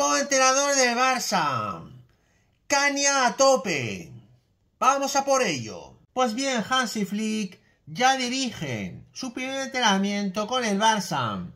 enterador entrenador del Barça. Caña a tope. Vamos a por ello. Pues bien, Hansi Flick ya dirige su primer entrenamiento con el Barça.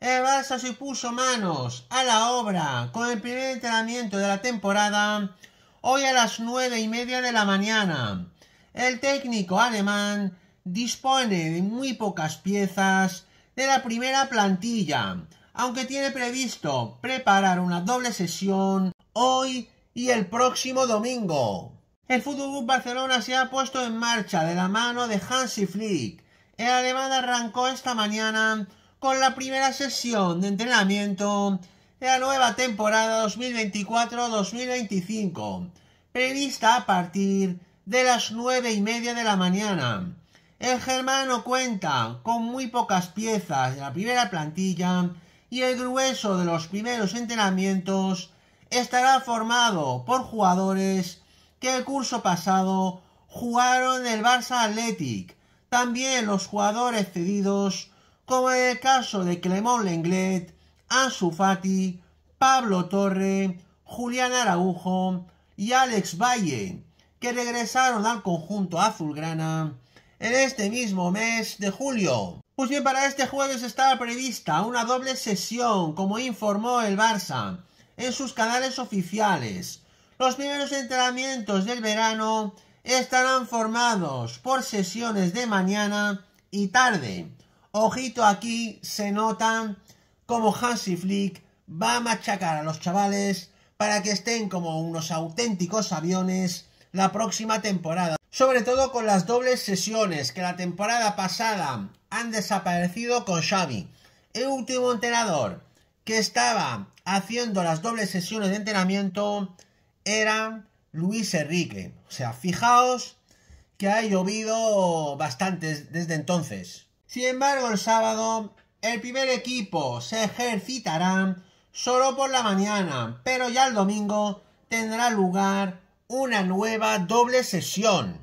El Barça se puso manos a la obra con el primer entrenamiento de la temporada hoy a las nueve y media de la mañana. El técnico alemán dispone de muy pocas piezas de la primera plantilla aunque tiene previsto preparar una doble sesión hoy y el próximo domingo. El Fútbol Barcelona se ha puesto en marcha de la mano de Hansi Flick. El alemán arrancó esta mañana con la primera sesión de entrenamiento de la nueva temporada 2024-2025, prevista a partir de las nueve y media de la mañana. El germano cuenta con muy pocas piezas de la primera plantilla y el grueso de los primeros entrenamientos estará formado por jugadores que el curso pasado jugaron en el Barça Athletic, también los jugadores cedidos, como en el caso de Clemón Lenglet, Ansu Fati, Pablo Torre, Julián Araujo y Alex Valle, que regresaron al conjunto azulgrana en este mismo mes de julio. Pues bien, para este jueves estaba prevista una doble sesión, como informó el Barça, en sus canales oficiales. Los primeros entrenamientos del verano estarán formados por sesiones de mañana y tarde. Ojito aquí, se notan como Hansi Flick va a machacar a los chavales para que estén como unos auténticos aviones la próxima temporada. Sobre todo con las dobles sesiones que la temporada pasada han desaparecido con Xavi. El último entrenador que estaba haciendo las dobles sesiones de entrenamiento era Luis Enrique. O sea, fijaos que ha llovido bastante desde entonces. Sin embargo, el sábado el primer equipo se ejercitará solo por la mañana, pero ya el domingo tendrá lugar una nueva doble sesión.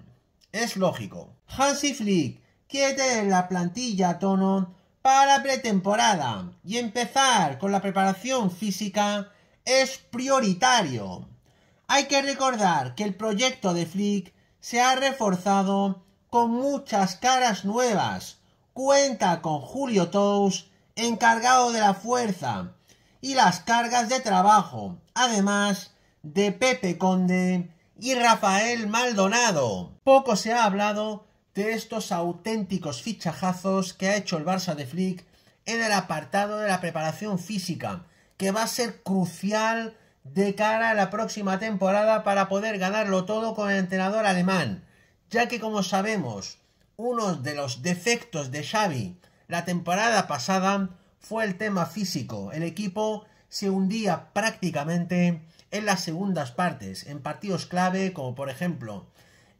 Es lógico. Hansi Flick que en la plantilla tono para pretemporada y empezar con la preparación física es prioritario. Hay que recordar que el proyecto de Flick se ha reforzado con muchas caras nuevas. Cuenta con Julio Tous, encargado de la fuerza y las cargas de trabajo, además de Pepe Conde y Rafael Maldonado. Poco se ha hablado de estos auténticos fichajazos que ha hecho el Barça de Flick en el apartado de la preparación física, que va a ser crucial de cara a la próxima temporada para poder ganarlo todo con el entrenador alemán, ya que como sabemos, uno de los defectos de Xavi la temporada pasada fue el tema físico. El equipo se hundía prácticamente en las segundas partes, en partidos clave como por ejemplo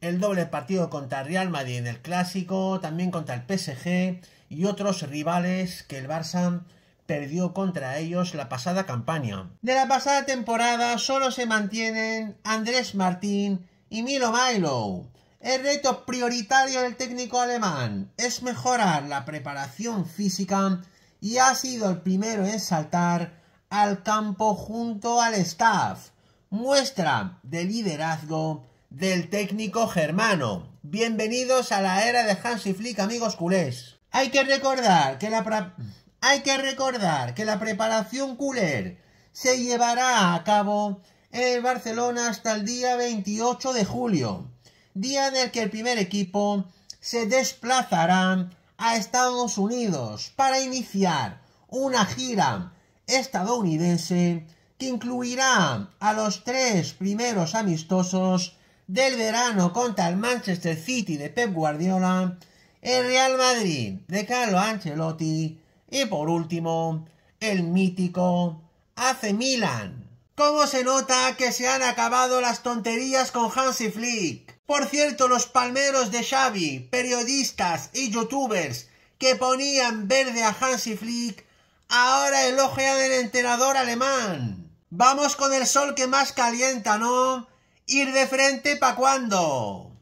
el doble partido contra Real Madrid en el Clásico, también contra el PSG y otros rivales que el Barça perdió contra ellos la pasada campaña. De la pasada temporada solo se mantienen Andrés Martín y Milo Milo. El reto prioritario del técnico alemán es mejorar la preparación física y ha sido el primero en saltar al campo junto al staff. Muestra de liderazgo del técnico germano. Bienvenidos a la era de Hansi Flick, amigos culés. Hay que recordar que la hay que recordar que la preparación culer se llevará a cabo en Barcelona hasta el día 28 de julio, día en el que el primer equipo se desplazará a Estados Unidos para iniciar una gira estadounidense que incluirá a los tres primeros amistosos del verano contra el Manchester City de Pep Guardiola, el Real Madrid de Carlo Ancelotti y por último el mítico AC Milan. ¿Cómo se nota que se han acabado las tonterías con Hansi Flick? Por cierto, los palmeros de Xavi, periodistas y youtubers que ponían verde a Hansi Flick, ahora elogian al entrenador alemán. Vamos con el sol que más calienta, ¿no? ¿Ir de frente pa' cuándo?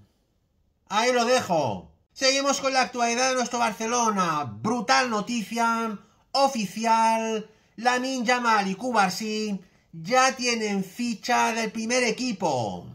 Ahí lo dejo. Seguimos con la actualidad de nuestro Barcelona. Brutal noticia oficial. La Ninja Mal y Cubarsí ya tienen ficha del primer equipo.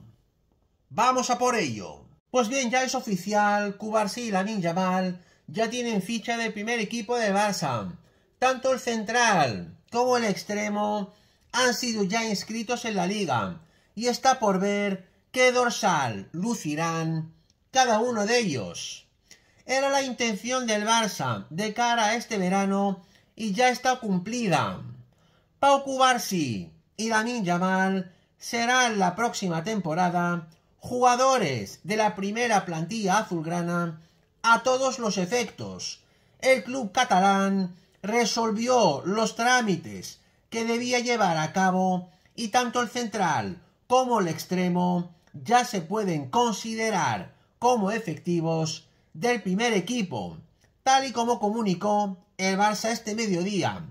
Vamos a por ello. Pues bien, ya es oficial. Cubarsí y la Ninja Mal ya tienen ficha del primer equipo de Barça. Tanto el central como el extremo han sido ya inscritos en la liga y está por ver qué dorsal lucirán cada uno de ellos. Era la intención del Barça de cara a este verano y ya está cumplida. Pau Cubarsi y Lamin Yamal serán la próxima temporada jugadores de la primera plantilla azulgrana a todos los efectos. El club catalán resolvió los trámites que debía llevar a cabo y tanto el central como el extremo ya se pueden considerar como efectivos del primer equipo, tal y como comunicó el Barça este mediodía.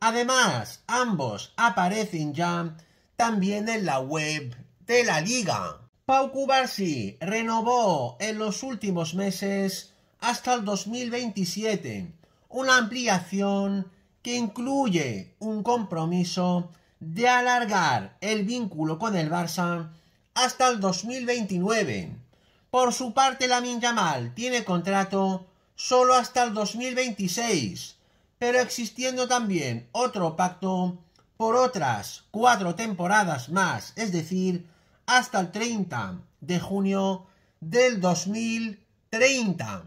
Además, ambos aparecen ya también en la web de la liga. Pau Cubarsi renovó en los últimos meses hasta el 2027 una ampliación que incluye un compromiso de alargar el vínculo con el Barça hasta el 2029. Por su parte, la Minjamal tiene contrato solo hasta el 2026, pero existiendo también otro pacto por otras cuatro temporadas más, es decir, hasta el 30 de junio del 2030.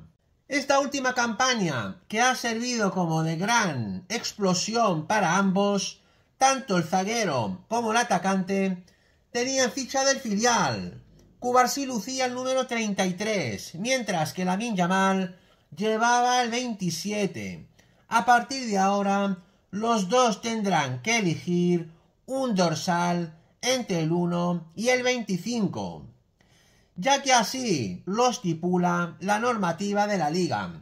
Esta última campaña, que ha servido como de gran explosión para ambos, tanto el zaguero como el atacante tenían ficha del filial. Cubarsí lucía el número 33, mientras que la Yamal llevaba el 27. A partir de ahora, los dos tendrán que elegir un dorsal entre el 1 y el 25, ya que así lo estipula la normativa de la liga.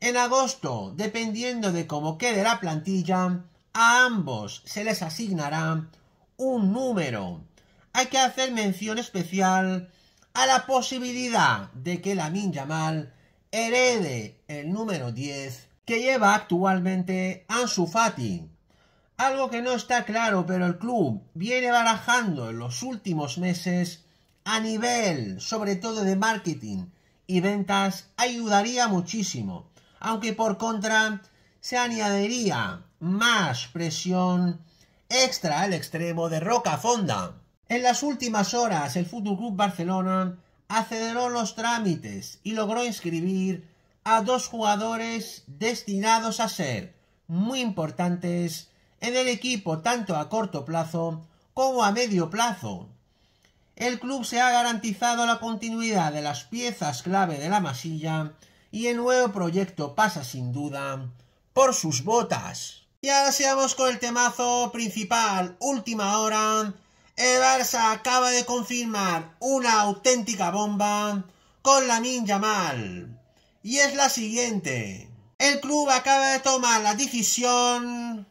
En agosto, dependiendo de cómo quede la plantilla, a ambos se les asignará un número. Hay que hacer mención especial a la posibilidad de que la Yamal herede el número 10 que lleva actualmente Ansu Fati. Algo que no está claro, pero el club viene barajando en los últimos meses a nivel, sobre todo de marketing y ventas, ayudaría muchísimo. Aunque por contra, se añadiría más presión extra al extremo de Rocafonda. En las últimas horas, el FC Club Barcelona aceleró los trámites y logró inscribir a dos jugadores destinados a ser muy importantes en el equipo tanto a corto plazo como a medio plazo. El club se ha garantizado la continuidad de las piezas clave de la masilla y el nuevo proyecto pasa sin duda por sus botas. Y ahora sigamos con el temazo principal, última hora. El Barça acaba de confirmar una auténtica bomba con la Ninja Mal. Y es la siguiente. El club acaba de tomar la decisión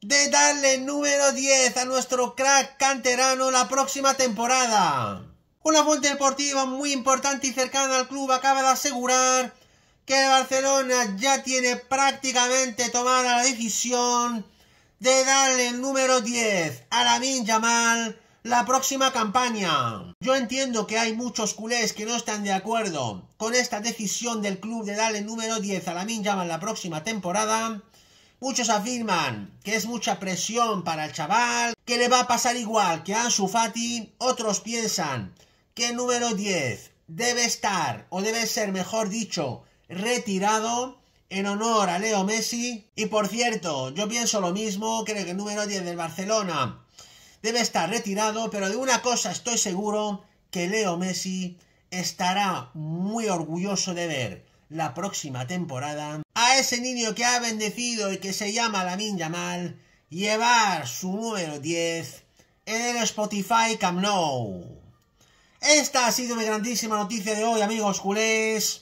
de darle número 10 a nuestro crack canterano la próxima temporada. Una fuente deportiva muy importante y cercana al club acaba de asegurar que Barcelona ya tiene prácticamente tomada la decisión de darle el número 10 a Lamin Yamal la próxima campaña. Yo entiendo que hay muchos culés que no están de acuerdo con esta decisión del club de darle el número 10 a Lamin Yamal la próxima temporada. Muchos afirman que es mucha presión para el chaval, que le va a pasar igual que a Ansu Fati. Otros piensan que el número 10 debe estar, o debe ser mejor dicho, retirado en honor a Leo Messi. Y por cierto, yo pienso lo mismo, creo que el número 10 del Barcelona debe estar retirado, pero de una cosa estoy seguro, que Leo Messi estará muy orgulloso de ver la próxima temporada a ese niño que ha bendecido y que se llama Lamin Yamal llevar su número 10 en el Spotify Camp Nou. Esta ha sido mi grandísima noticia de hoy, amigos culés.